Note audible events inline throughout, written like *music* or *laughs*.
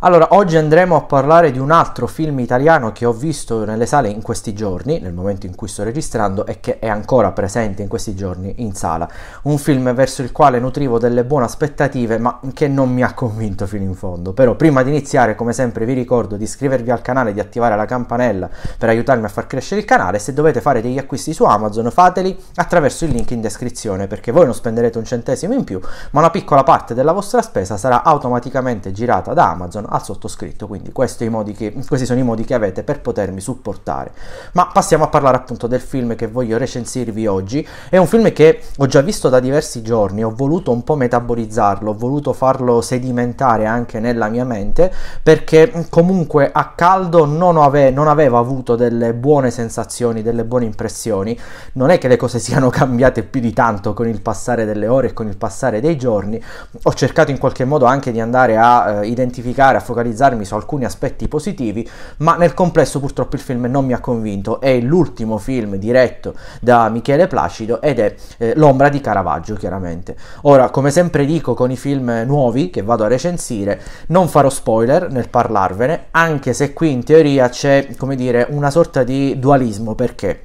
Allora, oggi andremo a parlare di un altro film italiano che ho visto nelle sale in questi giorni, nel momento in cui sto registrando, e che è ancora presente in questi giorni in sala. Un film verso il quale nutrivo delle buone aspettative, ma che non mi ha convinto fino in fondo. Però prima di iniziare, come sempre, vi ricordo di iscrivervi al canale e di attivare la campanella per aiutarmi a far crescere il canale. Se dovete fare degli acquisti su Amazon, fateli attraverso il link in descrizione, perché voi non spenderete un centesimo in più, ma una piccola parte della vostra spesa sarà automaticamente girata da Amazon siano al sottoscritto. Quindi questi, che, questi sono i modi che avete per potermi supportare. Ma passiamo a parlare appunto del film che voglio recensirvi oggi. È un film che ho già visto da diversi giorni, ho voluto un po' metabolizzarlo, ho voluto farlo sedimentare anche nella mia mente perché comunque a caldo non, ave- non avevo avuto delle buone sensazioni, delle buone impressioni. Non è che le cose *laughs* siano cambiate più di tanto con il passare delle ore e con il passare dei giorni. Ho cercato in qualche modo anche di andare a eh, identificare a focalizzarmi su alcuni aspetti positivi, ma nel complesso purtroppo il film non mi ha convinto. È l'ultimo film diretto da Michele Placido ed è eh, L'ombra di Caravaggio, chiaramente. Ora, come sempre dico con i film nuovi che vado a recensire, non farò spoiler nel parlarvene, anche se qui in teoria c'è, come dire, una sorta di dualismo perché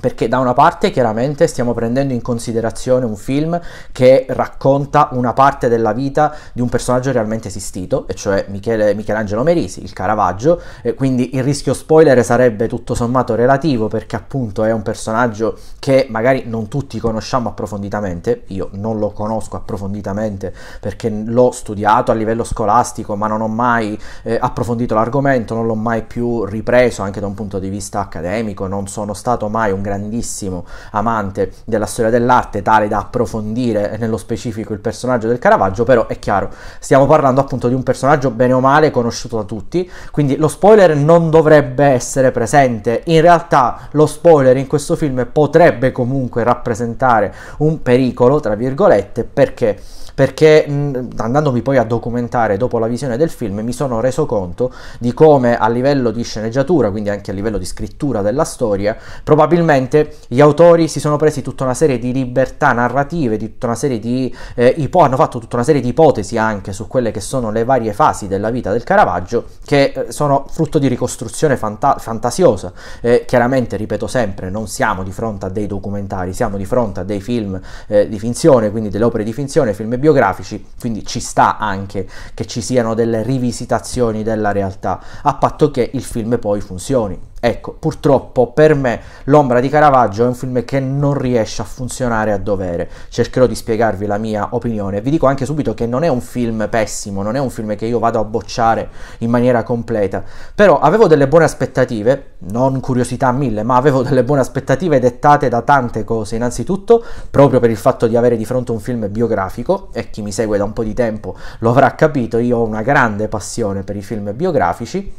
perché da una parte chiaramente stiamo prendendo in considerazione un film che racconta una parte della vita di un personaggio realmente esistito, e cioè Michele, Michelangelo Merisi, il Caravaggio, e quindi il rischio spoiler sarebbe tutto sommato relativo perché appunto è un personaggio che magari non tutti conosciamo approfonditamente, io non lo conosco approfonditamente perché l'ho studiato a livello scolastico ma non ho mai eh, approfondito l'argomento, non l'ho mai più ripreso anche da un punto di vista accademico, non sono stato mai un un grandissimo amante della storia dell'arte, tale da approfondire nello specifico il personaggio del Caravaggio, però è chiaro, stiamo parlando appunto di un personaggio bene o male conosciuto da tutti, quindi lo spoiler non dovrebbe essere presente. In realtà lo spoiler in questo film potrebbe comunque rappresentare un pericolo, tra virgolette, perché perché mh, mm, andandomi poi a documentare dopo la visione del film mi sono reso conto di come a livello di sceneggiatura, quindi anche a livello di scrittura della storia, probabilmente gli autori si sono presi tutta una serie di libertà narrative, di tutta una serie di eh, ipo- hanno fatto tutta una serie di ipotesi anche su quelle che sono le varie fasi della vita del Caravaggio che eh, sono frutto di ricostruzione fanta- fantasiosa. Eh, chiaramente, ripeto sempre, non siamo di fronte a dei documentari, siamo di fronte a dei film eh, di finzione, quindi delle opere di finzione, film e biografici, quindi ci sta anche che ci siano delle rivisitazioni della realtà, a patto che il film poi funzioni. Ecco, purtroppo per me L'ombra di Caravaggio è un film che non riesce a funzionare a dovere. Cercherò di spiegarvi la mia opinione. Vi dico anche subito che non è un film pessimo, non è un film che io vado a bocciare in maniera completa. Però avevo delle buone aspettative, non curiosità mille, ma avevo delle buone aspettative dettate da tante cose. Innanzitutto, proprio per il fatto di avere di fronte un film biografico, e chi mi segue da un po' di tempo lo avrà capito, io ho una grande passione per i film biografici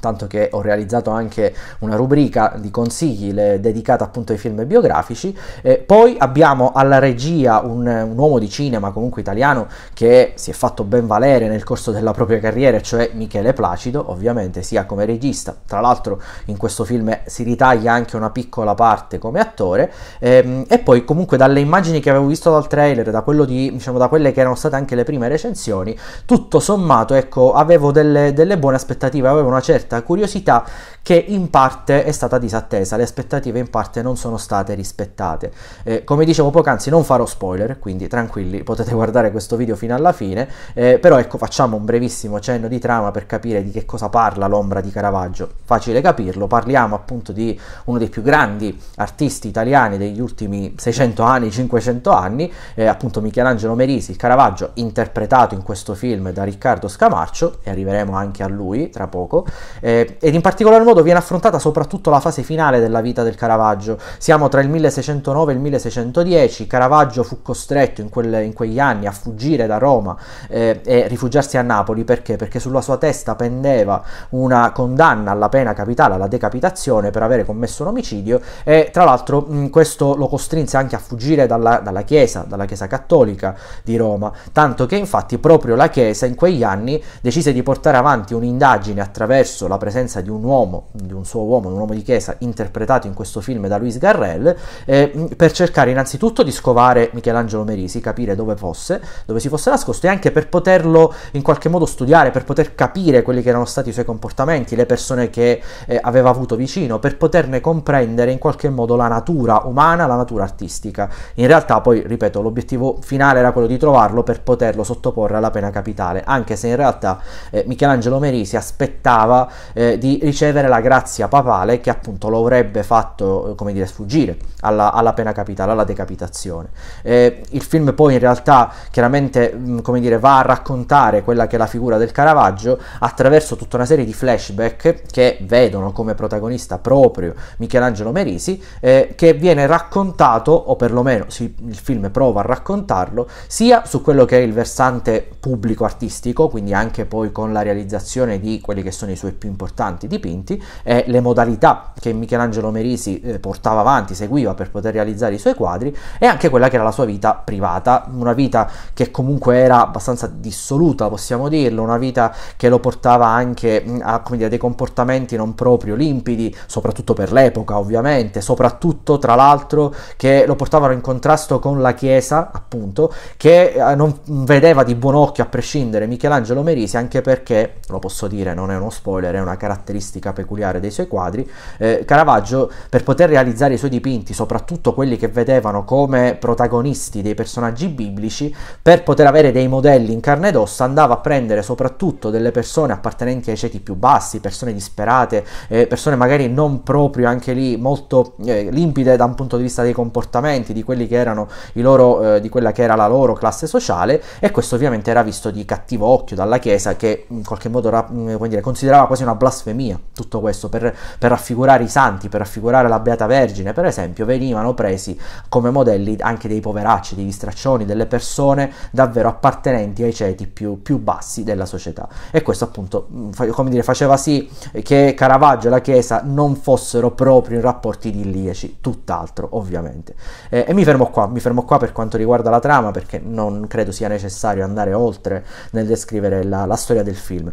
tanto che ho realizzato anche una rubrica di consigli le, dedicata appunto ai film biografici. Eh, poi abbiamo alla regia un, un, uomo di cinema comunque italiano che si è fatto ben valere nel corso della propria carriera, cioè Michele Placido, ovviamente sia come regista, tra l'altro in questo film si ritaglia anche una piccola parte come attore, ehm, e poi comunque dalle immagini che avevo visto dal trailer, da, di, diciamo, da quelle che erano state anche le prime recensioni, tutto sommato ecco, avevo delle, delle buone aspettative, avevo una certa certa curiosità che in parte è stata disattesa, le aspettative in parte non sono state rispettate. Eh, come dicevo poc'anzi non farò spoiler, quindi tranquilli, potete *laughs* guardare questo video fino alla fine, eh, però ecco facciamo un brevissimo cenno di trama per capire di che cosa parla l'ombra di Caravaggio, facile capirlo, parliamo appunto di uno dei più grandi artisti italiani degli ultimi 600 anni, 500 anni, eh, appunto Michelangelo Merisi, il Caravaggio interpretato in questo film da Riccardo Scamarcio e arriveremo anche a lui tra poco, eh, ed in particolar modo viene affrontata soprattutto la fase finale della vita del Caravaggio. Siamo tra il 1609 e il 1610, Caravaggio fu costretto in, quel, in quegli anni a fuggire da Roma eh, e rifugiarsi a Napoli perché? Perché sulla sua testa pendeva una condanna alla pena capitale, alla decapitazione per avere commesso un omicidio e tra l'altro mh, mm, questo lo costrinse anche a fuggire dalla, dalla Chiesa, dalla Chiesa Cattolica di Roma, tanto che infatti proprio la Chiesa in quegli anni decise di portare avanti un'indagine attraverso spesso la presenza di un uomo, di un suo uomo, un uomo di chiesa, interpretato in questo film da Luis Garrel, eh, per cercare innanzitutto di scovare Michelangelo Merisi, capire dove fosse, dove si fosse nascosto e anche per poterlo in qualche modo studiare, per poter capire quelli che erano stati i suoi comportamenti, le persone che eh, aveva avuto vicino, per poterne comprendere in qualche modo la natura umana, la natura artistica. In realtà poi, ripeto, l'obiettivo finale era quello di trovarlo per poterlo sottoporre alla pena capitale, anche se in realtà eh, Michelangelo Merisi aspettava eh, di ricevere la grazia papale che appunto lo avrebbe fatto, eh, come dire, sfuggire alla, alla pena capitale, alla decapitazione. Eh, il film poi in realtà chiaramente, mh, mm, come dire, va a raccontare quella che è la figura del Caravaggio attraverso tutta una serie di flashback che vedono come protagonista proprio Michelangelo Merisi, eh, che viene raccontato, o perlomeno si, il film prova a raccontarlo, sia su quello che è il versante pubblico artistico, quindi anche poi con la realizzazione di quelli che sono i suoi dei più importanti dipinti, e le modalità che Michelangelo Merisi eh, portava avanti, seguiva per poter realizzare i suoi quadri e anche quella che era la sua vita privata, una vita che comunque era abbastanza dissoluta, possiamo dirlo, una vita che lo portava anche mm, a dire, dei comportamenti non proprio limpidi, soprattutto per l'epoca ovviamente, soprattutto tra l'altro che lo portavano in contrasto con la Chiesa, appunto, che eh, non vedeva di buon occhio a prescindere Michelangelo Merisi, anche perché, lo posso dire, non è uno spoiler, spoiler, è una caratteristica peculiare dei suoi quadri, eh, Caravaggio per poter realizzare i suoi dipinti, soprattutto quelli che vedevano come protagonisti dei personaggi biblici, per poter avere dei modelli in carne ed ossa andava a prendere soprattutto delle persone appartenenti ai ceti più bassi, persone disperate, eh, persone magari non proprio anche lì molto eh, limpide da un punto di vista dei comportamenti, di quelli che erano i loro, eh, di quella che era la loro classe sociale e questo ovviamente era visto di cattivo occhio dalla Chiesa che in qualche modo mm, dire, considerava quasi una blasfemia tutto questo per, per raffigurare i santi, per raffigurare la Beata Vergine, per esempio, venivano presi come modelli anche dei poveracci, degli straccioni, delle persone davvero appartenenti ai ceti più, più bassi della società. E questo appunto, mm, come dire, faceva sì che Caravaggio e la Chiesa non fossero proprio in rapporti idilliaci, tutt'altro ovviamente. Eh, e mi fermo qua, mi fermo qua per quanto riguarda la trama perché non credo sia necessario andare oltre nel descrivere la, la storia del film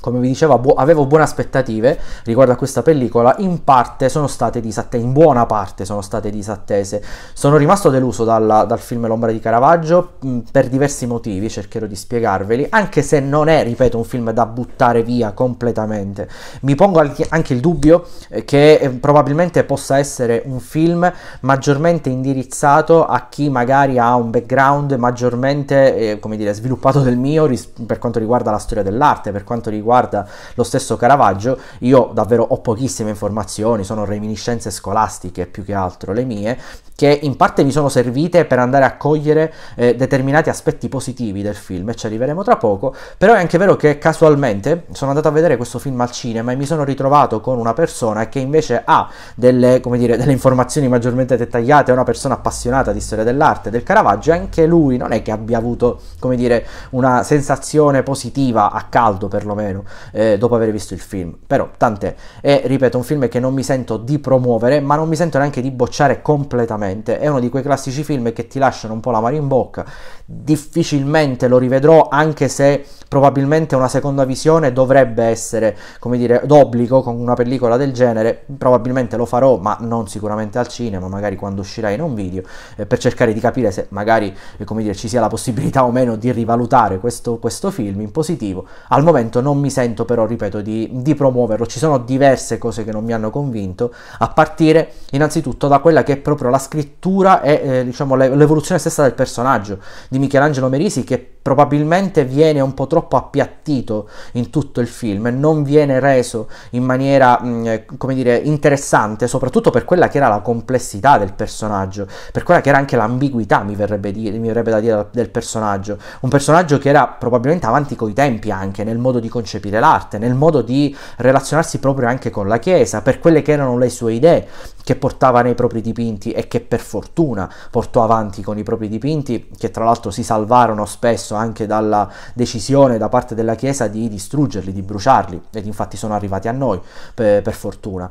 come vi dicevo, bu- avevo buone aspettative riguardo a questa pellicola, in parte sono state disattese, in buona parte sono state disattese. Sono rimasto deluso dalla, dal film L'ombra di Caravaggio mh, mm, per diversi motivi, cercherò di spiegarveli, anche se non è, ripeto, un film da buttare via completamente. Mi pongo anche il dubbio eh, che eh, probabilmente possa essere un film maggiormente indirizzato a chi magari ha un background maggiormente, eh, come dire, sviluppato del mio ris- per quanto riguarda la storia dell'arte, per quanto riguarda riguarda lo stesso Caravaggio, io davvero ho pochissime informazioni, sono reminiscenze scolastiche più che altro le mie, che in parte mi sono servite per andare a cogliere eh, determinati aspetti positivi del film, e ci arriveremo tra poco, però è anche vero che casualmente sono andato a vedere questo film al cinema e mi sono ritrovato con una persona che invece ha delle, dire, delle informazioni maggiormente dettagliate, è una persona appassionata di storia dell'arte, del Caravaggio, e anche lui non è che abbia avuto, come dire, una sensazione positiva a caldo perlomeno meno eh, dopo aver visto il film. Però tant'è. è, ripeto, un film che non mi sento di promuovere, ma non mi sento neanche di bocciare completamente. È uno di quei classici film che ti lasciano un po' la mare in bocca. Difficilmente lo rivedrò anche se probabilmente una seconda visione dovrebbe essere, come dire, d'obbligo con una pellicola del genere, probabilmente lo farò, ma non sicuramente al cinema, magari quando uscirà in un video, eh, per cercare di capire se magari, eh, come dire, ci sia la possibilità o meno di rivalutare questo, questo film in positivo. Al momento non mi sento però, ripeto, di, di promuoverlo, ci sono diverse cose che non mi hanno convinto, a partire innanzitutto da quella che è proprio la scrittura e eh, diciamo, l'evoluzione stessa del personaggio di Michelangelo Merisi che probabilmente viene un po' troppo appiattito in tutto il film e non viene reso in maniera, mh, mm, come dire, interessante, soprattutto per quella che era la complessità del personaggio, per quella che era anche l'ambiguità, mi verrebbe, dire, mi verrebbe da dire, del personaggio. Un personaggio che era probabilmente avanti coi tempi anche, nel modo di concepire l'arte, nel modo di relazionarsi proprio anche con la Chiesa, per quelle che erano le sue idee che portava nei propri dipinti e che per fortuna portò avanti con i propri dipinti, che tra l'altro si salvarono spesso anche dalla decisione da parte della Chiesa di distruggerli, di bruciarli ed infatti sono arrivati a noi per, per fortuna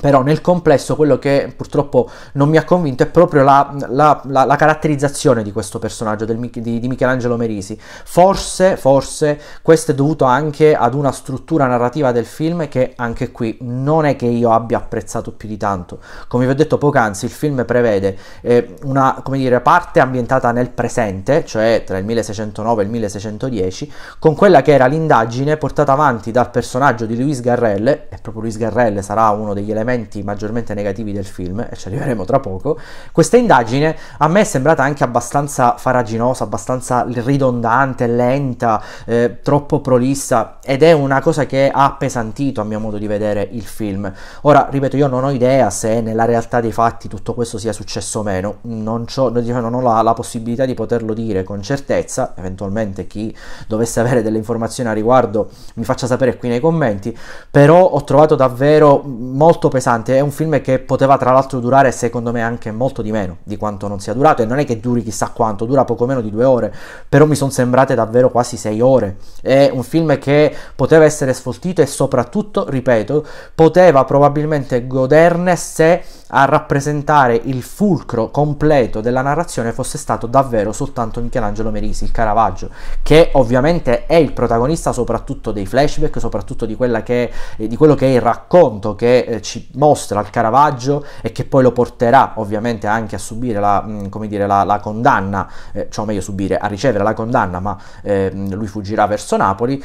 però nel complesso quello che purtroppo non mi ha convinto è proprio la, la, la, la caratterizzazione di questo personaggio del, di, di, Michelangelo Merisi. Forse, forse questo è dovuto anche ad una struttura narrativa del film che anche qui non è che io abbia apprezzato più di tanto. Come vi ho detto poc'anzi, il film prevede eh, una dire, parte ambientata nel presente, cioè tra il 1609 e il 1610, con quella che era l'indagine portata avanti dal personaggio di Luis Garrelle, e proprio Luis Garrelle sarà uno degli elementi elementi maggiormente negativi del film, e ci arriveremo tra poco, questa indagine a me è sembrata anche abbastanza faraginosa, abbastanza ridondante, lenta, eh, troppo prolissa ed è una cosa che ha appesantito a mio modo di vedere il film. Ora, ripeto, io non ho idea se nella realtà dei fatti tutto questo sia successo o meno, non, non ho la, la possibilità di poterlo dire con certezza, eventualmente chi dovesse avere delle informazioni a riguardo mi faccia sapere qui nei commenti, però ho trovato davvero molto pesante, è un film che poteva tra l'altro durare secondo me anche molto di meno di quanto non sia durato e non è che duri chissà quanto, dura poco meno di due ore, però mi sono sembrate davvero quasi sei ore. È un film che poteva essere sfoltito e soprattutto, ripeto, poteva probabilmente goderne se a rappresentare il fulcro completo della narrazione fosse stato davvero soltanto Michelangelo Merisi, il Caravaggio, che ovviamente è il protagonista soprattutto dei flashback, soprattutto di, che, di quello che è il racconto che eh, ci mostra al Caravaggio e che poi lo porterà ovviamente anche a subire la, mm, dire, la, la condanna, eh, cioè meglio subire, a ricevere la condanna, ma eh, lui fuggirà verso Napoli,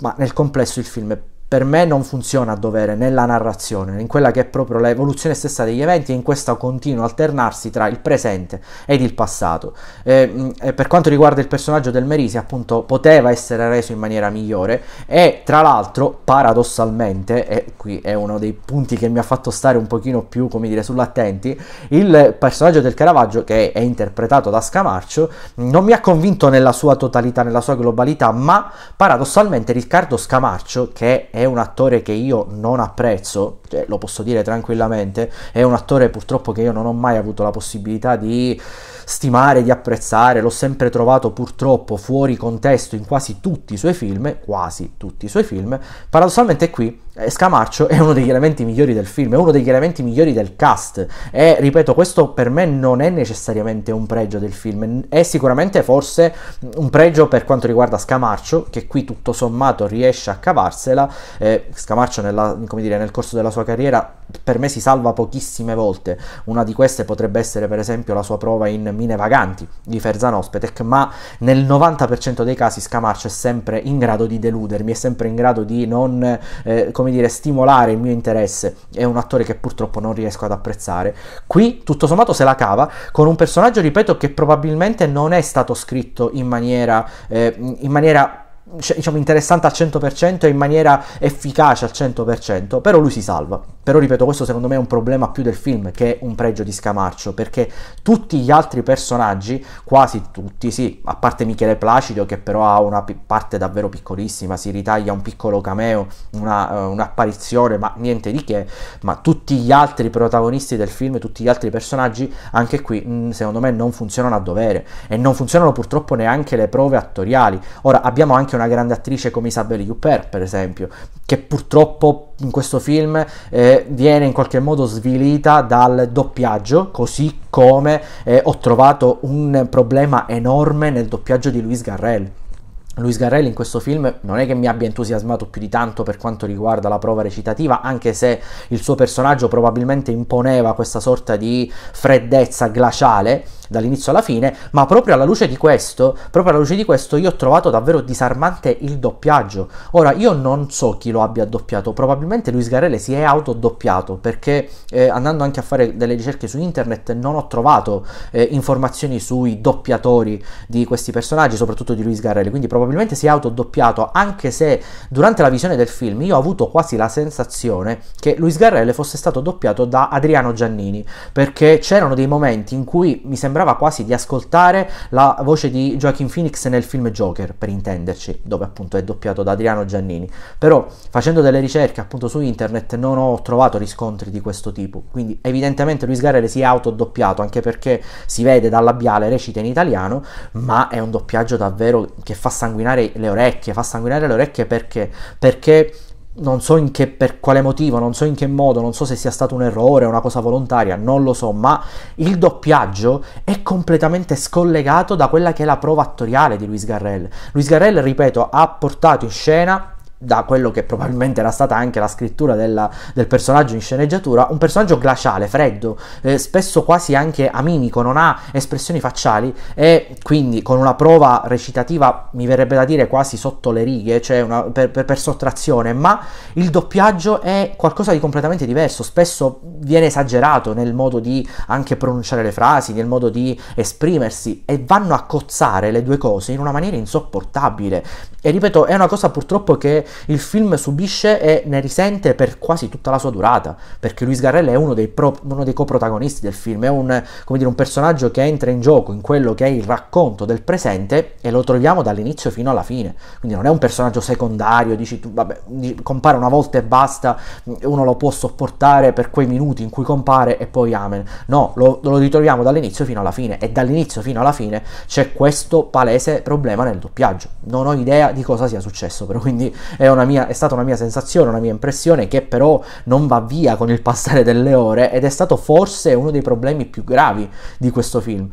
ma nel complesso il film è per me non funziona a dovere nella narrazione, in quella che è proprio l'evoluzione stessa degli eventi e in questo continuo alternarsi tra il presente ed il passato. E, eh, mm, e per quanto riguarda il personaggio del Merisi, appunto, poteva essere reso in maniera migliore e tra l'altro, paradossalmente, e qui è uno dei punti che mi ha fatto stare un pochino più, come dire, sull'attenti, il personaggio del Caravaggio, che è interpretato da Scamarcio, non mi ha convinto nella sua totalità, nella sua globalità, ma paradossalmente Riccardo Scamarcio, che è un attore che io non apprezzo, cioè, lo posso dire tranquillamente, è un attore purtroppo che io non ho mai avuto la possibilità di stimare, di apprezzare, l'ho sempre trovato purtroppo fuori contesto in quasi tutti i suoi film, quasi tutti i suoi film, paradossalmente qui eh, Scamarcio è uno degli elementi migliori del film, è uno degli elementi migliori del cast e ripeto questo per me non è necessariamente un pregio del film, è sicuramente forse un pregio per quanto riguarda Scamarcio che qui tutto sommato riesce a cavarsela, eh, Scamarcio nella, dire, nel corso della sua carriera per me si salva pochissime volte, una di queste potrebbe essere per esempio la sua prova in Mine Vaganti di Ferzan Ospetec, ma nel 90% dei casi Scamarcio è sempre in grado di deludermi, è sempre in grado di non... Eh, come dire, stimolare il mio interesse, è un attore che purtroppo non riesco ad apprezzare. Qui, tutto sommato, se la cava con un personaggio, ripeto, che probabilmente non è stato scritto in maniera, eh, in maniera cioè, diciamo interessante al 100% e in maniera efficace al 100%, però lui si salva. Però ripeto, questo secondo me è un problema più del film che un pregio di Scamarcio, perché tutti gli altri personaggi, quasi tutti, sì, a parte Michele Placido che però ha una parte davvero piccolissima, si ritaglia un piccolo cameo, una, uh, un'apparizione, ma niente di che, ma tutti gli altri protagonisti del film, tutti gli altri personaggi, anche qui mh, mm, secondo me non funzionano a dovere e non funzionano purtroppo neanche le prove attoriali. Ora abbiamo anche una grande attrice come Isabelle Huppert, per esempio, che purtroppo in questo film eh, viene in qualche modo svilita dal doppiaggio, così come eh, ho trovato un problema enorme nel doppiaggio di Luis Garrel. Luis Garrel in questo film non è che mi abbia entusiasmato più di tanto per quanto riguarda la prova recitativa, anche se il suo personaggio probabilmente imponeva questa sorta di freddezza glaciale, dall'inizio alla fine, ma proprio alla luce di questo, proprio alla luce di questo io ho trovato davvero disarmante il doppiaggio. Ora io non so chi lo abbia doppiato, probabilmente Luis Garrele si è autodoppiato perché eh, andando anche a fare delle ricerche su internet non ho trovato eh, informazioni sui doppiatori di questi personaggi, soprattutto di Luis Garrele, quindi probabilmente si è autodoppiato anche se durante la visione del film io ho avuto quasi la sensazione che Luis Garrele fosse stato doppiato da Adriano Giannini, perché c'erano dei momenti in cui mi sembrava sembrava quasi di ascoltare la voce di Joaquin Phoenix nel film Joker, per intenderci, dove appunto è doppiato da Adriano Giannini. Però facendo delle ricerche appunto su internet non ho trovato riscontri di questo tipo, quindi evidentemente Luis Garrel si è autodoppiato, anche perché si vede dal labiale recita in italiano, ma è un doppiaggio davvero che fa sanguinare le orecchie, fa sanguinare le orecchie perché? Perché non so in che, per quale motivo, non so in che modo, non so se sia stato un errore, una cosa volontaria, non lo so, ma il doppiaggio è completamente scollegato da quella che è la prova attoriale di Luis Garrel. Luis Garrel, ripeto, ha portato in scena da quello che probabilmente era stata anche la scrittura della, del personaggio in sceneggiatura, un personaggio glaciale, freddo, eh, spesso quasi anche amimico, non ha espressioni facciali e quindi con una prova recitativa mi verrebbe da dire quasi sotto le righe, cioè una, per, per, per sottrazione, ma il doppiaggio è qualcosa di completamente diverso, spesso viene esagerato nel modo di anche pronunciare le frasi, nel modo di esprimersi e vanno a cozzare le due cose in una maniera insopportabile. E ripeto, è una cosa purtroppo che il film subisce e ne risente per quasi tutta la sua durata, perché Luis Garrel è uno dei, pro, uno dei coprotagonisti del film, è un, dire, un personaggio che entra in gioco in quello che è il racconto del presente e lo troviamo dall'inizio fino alla fine, quindi non è un personaggio secondario, dici tu, vabbè, compare una volta e basta, uno lo può sopportare per quei minuti in cui compare e poi amen, no, lo, lo ritroviamo dall'inizio fino alla fine e dall'inizio fino alla fine c'è questo palese problema nel doppiaggio. Non ho idea di cosa sia successo, però quindi è, mia, è, stata una mia sensazione, una mia impressione che però non va via con il passare delle ore ed è stato forse uno dei problemi più gravi di questo film.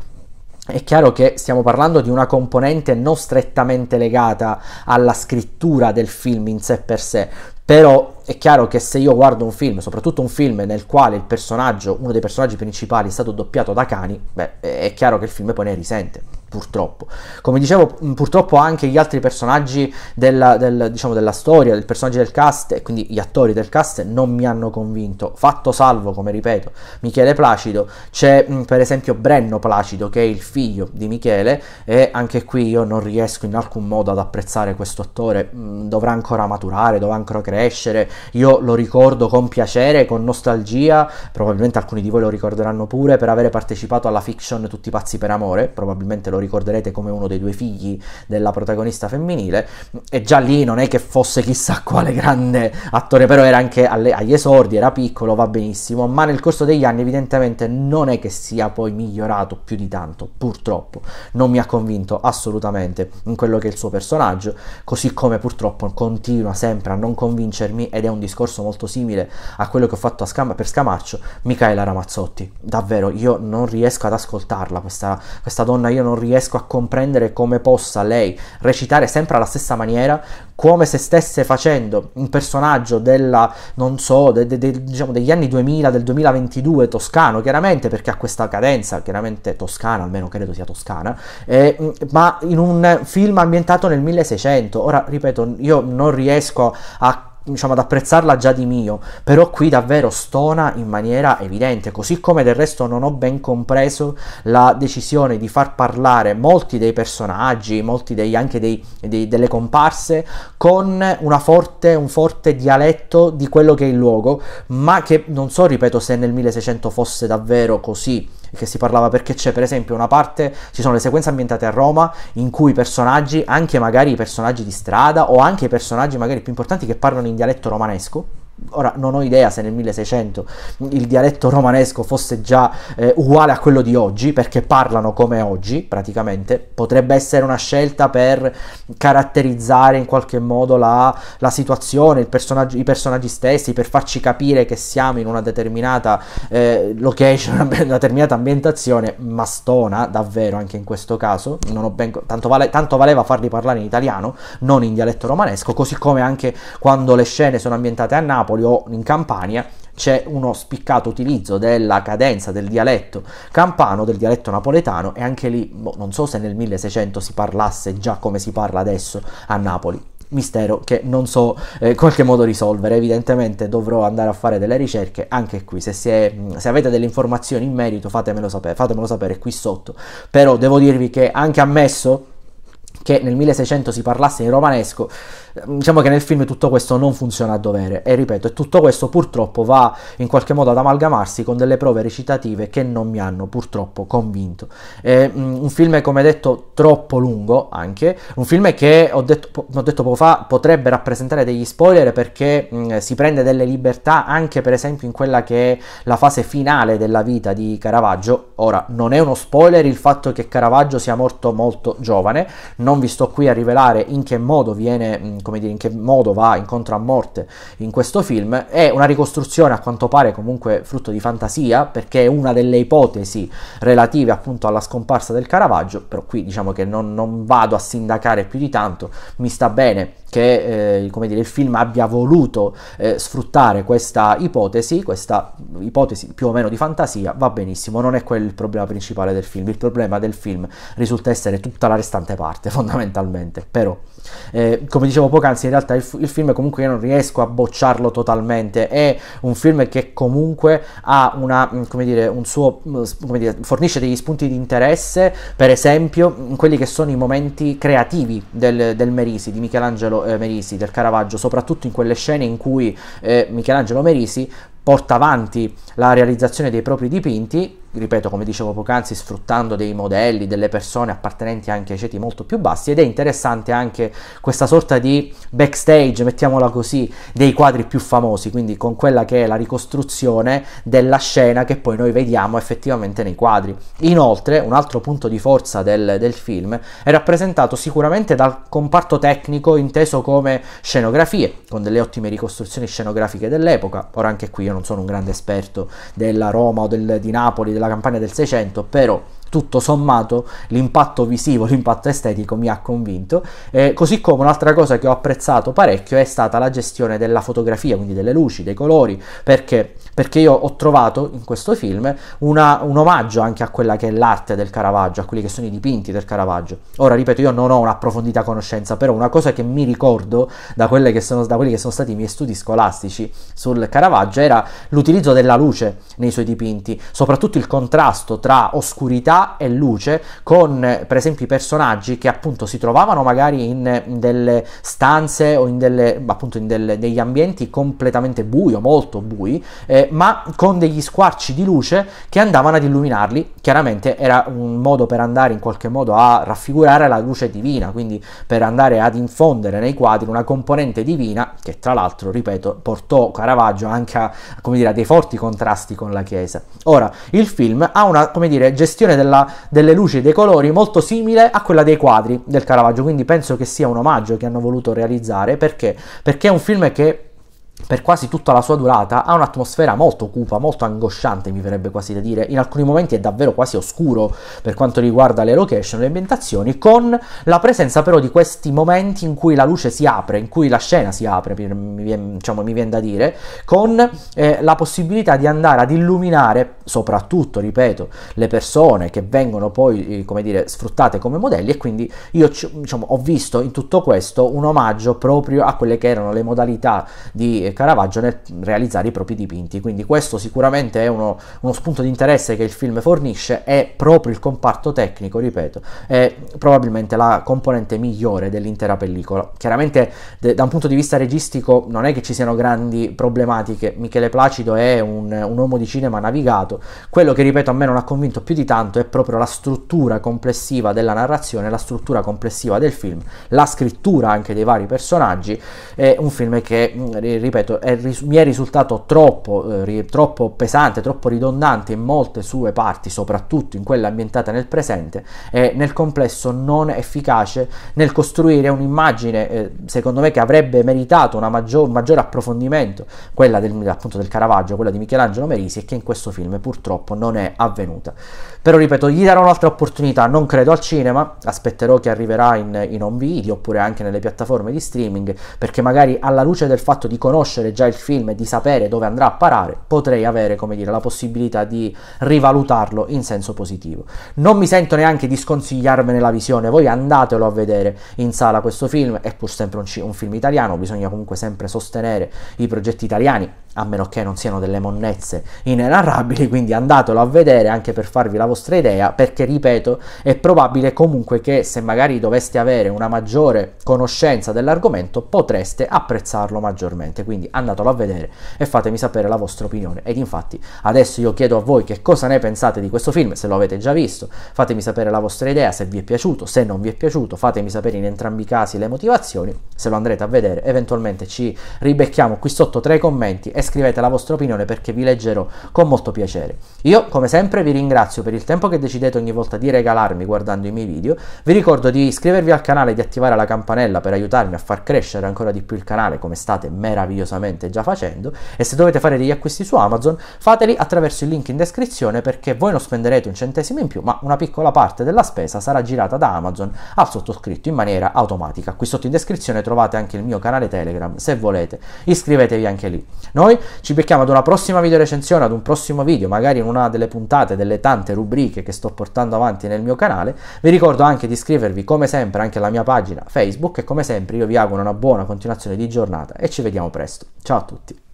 È chiaro che stiamo parlando di una componente non strettamente legata alla scrittura del film in sé per sé, però è chiaro che se io guardo un film, soprattutto un film nel quale il personaggio, uno dei personaggi principali è stato doppiato da cani, beh, è chiaro che il film poi ne risente purtroppo. Come dicevo, purtroppo anche gli altri personaggi della, del, diciamo, della storia, del personaggio del cast, e quindi gli attori del cast, non mi hanno convinto. Fatto salvo, come ripeto, Michele Placido, c'è per esempio Brenno Placido, che è il figlio di Michele, e anche qui io non riesco in alcun modo ad apprezzare questo attore, dovrà ancora maturare, dovrà ancora crescere, io lo ricordo con piacere, con nostalgia, probabilmente alcuni di voi lo ricorderanno pure, per avere partecipato alla fiction Tutti pazzi per amore, probabilmente lo ricorderete come uno dei due figli della protagonista femminile, e già lì non è che fosse chissà quale grande attore, però era anche alle, agli esordi, era piccolo, va benissimo, ma nel corso degli anni evidentemente non è che sia poi migliorato più di tanto, purtroppo, non mi ha convinto assolutamente in quello che è il suo personaggio, così come purtroppo continua sempre a non convincermi ed è un discorso molto simile a quello che ho fatto Scam- per Scamarcio, Michaela Ramazzotti, davvero io non riesco ad ascoltarla questa, questa donna, io non riesco riesco a comprendere come possa lei recitare sempre alla stessa maniera, come se stesse facendo un personaggio della, non so, de, de, de, diciamo degli anni 2000, del 2022 toscano, chiaramente perché ha questa cadenza, chiaramente toscana, almeno credo sia toscana, eh, ma in un film ambientato nel 1600. Ora, ripeto, io non riesco a diciamo ad apprezzarla già di mio, però qui davvero stona in maniera evidente, così come del resto non ho ben compreso la decisione di far parlare molti dei personaggi, molti dei, anche dei, dei, delle comparse con forte, un forte dialetto di quello che è il luogo, ma che non so, ripeto, se nel 1600 fosse davvero così che si parlava perché c'è per esempio una parte, ci sono le sequenze ambientate a Roma in cui i personaggi, anche magari i personaggi di strada o anche i personaggi magari più importanti che parlano in dialetto romanesco, Ora non ho idea se nel 1600 il dialetto romanesco fosse già eh, uguale a quello di oggi, perché parlano come oggi praticamente, potrebbe essere una scelta per caratterizzare in qualche modo la, la situazione, personaggio, i personaggi stessi, per farci capire che siamo in una determinata eh, location, *laughs* una determinata ambientazione, ma stona davvero anche in questo caso, ben, tanto, vale, tanto valeva farli parlare in italiano, non in dialetto romanesco, così come anche quando le scene sono ambientate a Napoli Napoli o in Campania c'è uno spiccato utilizzo della cadenza del dialetto campano, del dialetto napoletano e anche lì boh, non so se nel 1600 si parlasse già come si parla adesso a Napoli. Mistero che non so eh, in eh, qualche modo risolvere, evidentemente dovrò andare a fare delle ricerche anche qui. Se, è, se avete delle informazioni in merito, fatemelo sapere, fatemelo sapere qui sotto. Però devo dirvi che anche ammesso che nel 1600 si parlasse in romanesco, Ehm, diciamo che nel film tutto questo non funziona a dovere e ripeto, e tutto questo purtroppo va in qualche modo ad amalgamarsi con delle prove recitative che non mi hanno purtroppo convinto. È mm, un film, come detto, troppo lungo anche, un film che ho detto, ho detto poco fa potrebbe rappresentare degli spoiler perché mh, mm, si prende delle libertà anche per esempio in quella che è la fase finale della vita di Caravaggio. Ora, non è uno spoiler il fatto che Caravaggio sia morto molto giovane, non vi sto qui a rivelare in che modo viene mh, mm, come dire, in che modo va incontro a morte in questo film. È una ricostruzione a quanto pare comunque frutto di fantasia, perché è una delle ipotesi relative appunto alla scomparsa del Caravaggio, però qui diciamo che non, non vado a sindacare più di tanto, mi sta bene che eh, dire, il film abbia voluto eh, sfruttare questa ipotesi, questa ipotesi più o meno di fantasia, va benissimo, non è quello il problema principale del film, il problema del film risulta essere tutta la restante parte *laughs* fondamentalmente, però eh, come dicevo poc'anzi in realtà il, il, film comunque io non riesco a bocciarlo totalmente, è un film che comunque ha una, mm, come dire, un suo, mm, come dire, fornisce degli spunti di interesse, per esempio quelli che sono i momenti creativi del, del Merisi, di Michelangelo eh, Merisi del Caravaggio, soprattutto in quelle scene in cui eh, Michelangelo Merisi porta avanti la realizzazione dei propri dipinti ripeto come dicevo poc'anzi, sfruttando dei modelli, delle persone appartenenti anche ai ceti molto più bassi ed è interessante anche questa sorta di backstage, mettiamola così, dei quadri più famosi, quindi con quella che è la ricostruzione della scena che poi noi vediamo effettivamente nei quadri. Inoltre un altro punto di forza del, del film è rappresentato sicuramente dal comparto tecnico inteso come scenografie, con delle ottime ricostruzioni scenografiche dell'epoca, ora anche qui io non sono un grande esperto della Roma o del, di Napoli, della campagna del 600, però tutto sommato l'impatto visivo, *laughs* l'impatto estetico mi ha convinto. Eh, così come un'altra cosa che ho apprezzato parecchio è stata la gestione della fotografia, quindi delle luci, dei colori, perché, perché io ho trovato in questo film una, un omaggio anche a quella che è l'arte del Caravaggio, a quelli che sono i dipinti del Caravaggio. Ora, ripeto, io non ho un'approfondita conoscenza, però una cosa che mi ricordo da, che sono, da quelli che sono stati i miei studi scolastici sul Caravaggio era l'utilizzo della luce nei suoi dipinti, soprattutto il contrasto tra oscurità e luce con eh, per esempio i personaggi che appunto si trovavano magari in, delle stanze o in, delle, appunto, in delle, degli ambienti completamente bui o molto bui, eh, ma con degli squarci di luce che andavano ad illuminarli. Chiaramente era un modo per andare in qualche modo a raffigurare la luce divina, quindi per andare ad infondere nei quadri una componente divina che tra l'altro, ripeto, portò Caravaggio anche a, come dire, a dei forti contrasti con la Chiesa. Ora, il film ha una, come dire, gestione della della, delle luci, dei colori, molto simile a quella dei quadri del Caravaggio, quindi penso che sia un omaggio che hanno voluto realizzare, perché? Perché è un film che per quasi tutta la sua durata ha un'atmosfera molto cupa, molto angosciante mi verrebbe quasi da dire, in alcuni momenti è davvero quasi oscuro per quanto riguarda le location, le ambientazioni, con la presenza però di questi momenti in cui la luce si apre, in cui la scena si apre, mi viene, diciamo, mi viene da dire, con eh, la possibilità di andare ad illuminare soprattutto, ripeto, le persone che vengono poi, eh, come dire, sfruttate come modelli e quindi io diciamo, ho visto in tutto questo un omaggio proprio a quelle che erano le modalità di eh, Caravaggio nel realizzare i propri dipinti. Quindi questo sicuramente è uno, uno spunto di interesse che il film fornisce, è proprio il comparto tecnico, ripeto, è probabilmente la componente migliore dell'intera pellicola. Chiaramente de, da un punto di vista registico non è che ci siano grandi problematiche, Michele Placido è un, un uomo di cinema navigato, quello che ripeto a me non ha convinto più di tanto è proprio la struttura complessiva della narrazione, la struttura complessiva del film, la scrittura anche dei vari personaggi, è un film che, ripeto, ripeto, è, mi è risultato troppo, eh, troppo, pesante, troppo ridondante in molte sue parti, soprattutto in quella ambientata nel presente, e nel complesso non efficace nel costruire un'immagine, eh, secondo me, che avrebbe meritato un maggior, maggiore approfondimento, quella del, appunto del Caravaggio, quella di Michelangelo Merisi, e che in questo film purtroppo non è avvenuta. Però ripeto, gli darò un'altra opportunità, non credo al cinema, aspetterò che arriverà in, in home video oppure anche nelle piattaforme di streaming, perché magari alla luce del fatto di conoscere già il film e di sapere dove andrà a parare, potrei avere, come dire, la possibilità di rivalutarlo in senso positivo. Non mi sento neanche di sconsigliarvene la visione, voi andatelo a vedere in sala questo film, è pur sempre un, un film italiano, bisogna comunque sempre sostenere i progetti italiani, a meno che non siano delle monnezze inenarrabili, quindi andatelo a vedere anche per farvi la vostra idea perché, ripeto, è probabile comunque che se magari doveste avere una maggiore conoscenza dell'argomento potreste apprezzarlo maggiormente. Quindi andatelo a vedere e fatemi sapere la vostra opinione. Ed infatti adesso io chiedo a voi che cosa ne pensate di questo film, se lo avete già visto, fatemi sapere la vostra idea, se vi è piaciuto, se non vi è piaciuto, fatemi sapere in entrambi i casi le motivazioni, se lo andrete a vedere eventualmente ci ribecchiamo qui sotto tra i commenti e scrivete la vostra opinione perché vi leggerò con molto piacere. Io come sempre vi ringrazio per il il tempo che decidete ogni volta di regalarmi guardando i miei video, vi ricordo di iscrivervi al canale e di attivare la campanella per aiutarmi a far crescere ancora di più il canale come state meravigliosamente già facendo e se dovete fare degli acquisti su Amazon fateli attraverso il link in descrizione perché voi non spenderete un centesimo in più ma una piccola parte della spesa sarà girata da Amazon al sottoscritto in maniera automatica. Qui sotto in descrizione trovate anche il mio canale Telegram se volete, iscrivetevi anche lì. Noi ci becchiamo ad una prossima video recensione, ad un prossimo video, magari in una delle puntate delle tante rubriche rubriche che sto portando avanti nel mio canale. Vi ricordo anche di iscrivervi come sempre anche alla mia pagina Facebook e come sempre io vi auguro una buona continuazione di giornata e ci vediamo presto. Ciao a tutti!